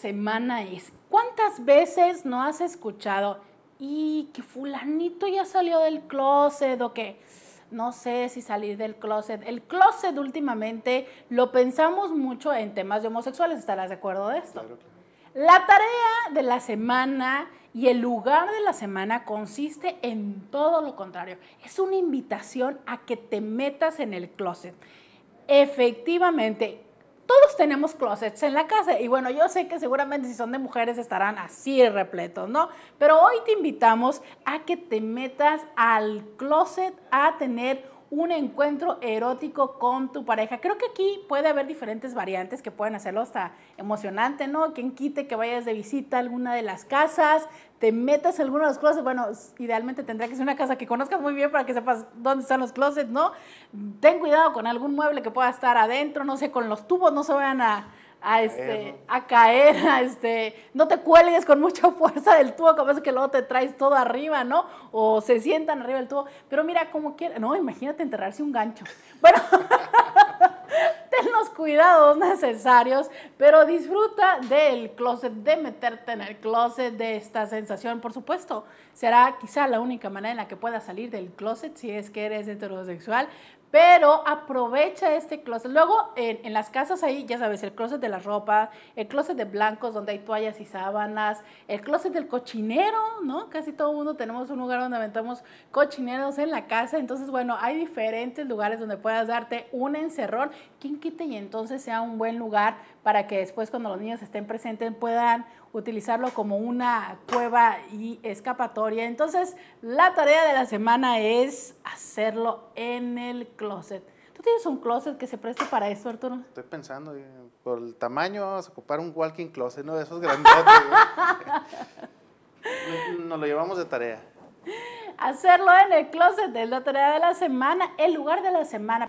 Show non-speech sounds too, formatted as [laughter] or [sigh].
semana es, ¿cuántas veces no has escuchado y que fulanito ya salió del closet o que no sé si salir del closet? El closet últimamente lo pensamos mucho en temas de homosexuales, ¿estarás de acuerdo de esto? La tarea de la semana y el lugar de la semana consiste en todo lo contrario. Es una invitación a que te metas en el closet. Efectivamente, tenemos closets en la casa y bueno, yo sé que seguramente si son de mujeres estarán así repletos, ¿no? Pero hoy te invitamos a que te metas al closet a tener un encuentro erótico con tu pareja. Creo que aquí puede haber diferentes variantes que pueden hacerlo hasta emocionante, ¿no? Quien quite que vayas de visita a alguna de las casas, te metas en alguno de los closets. Bueno, idealmente tendría que ser una casa que conozcas muy bien para que sepas dónde están los closets, ¿no? Ten cuidado con algún mueble que pueda estar adentro, no sé, con los tubos no se vayan a a, este, a caer, este, [laughs] a este, no te cuelgues con mucha [laughs] fuerza del tubo, como es que luego te traes todo arriba, ¿no? O se sientan arriba del tubo. Pero mira, cómo quiere. no, imagínate enterrarse un gancho. [laughs] Bueno, ten los cuidados necesarios, pero disfruta del closet, de meterte en el closet, de esta sensación, por supuesto. Será quizá la única manera en la que puedas salir del closet si es que eres heterosexual, pero aprovecha este closet. Luego, en, las casas ahí, ya sabes, el closet de la ropa, el closet de blancos donde hay toallas y sábanas, el closet del cochinero, ¿no? Casi todo el mundo tenemos un lugar donde aventamos cochineros en la casa. Entonces, bueno, hay diferentes lugares donde puedas darte un encerrón. quien quite y entonces sea un buen lugar para que después cuando los niños estén presentes puedan utilizarlo como una cueva y escapatoria. Entonces, la tarea de la semana es hacerlo en el closet. ¿Tú tienes un closet que se preste para eso, Arturo? Estoy pensando, eh, por el tamaño vamos a ocupar un walking closet, no de esos grandes. [laughs] Nos lo llevamos de tarea. Hacerlo en el closet es la tarea de la semana, el lugar de la semana.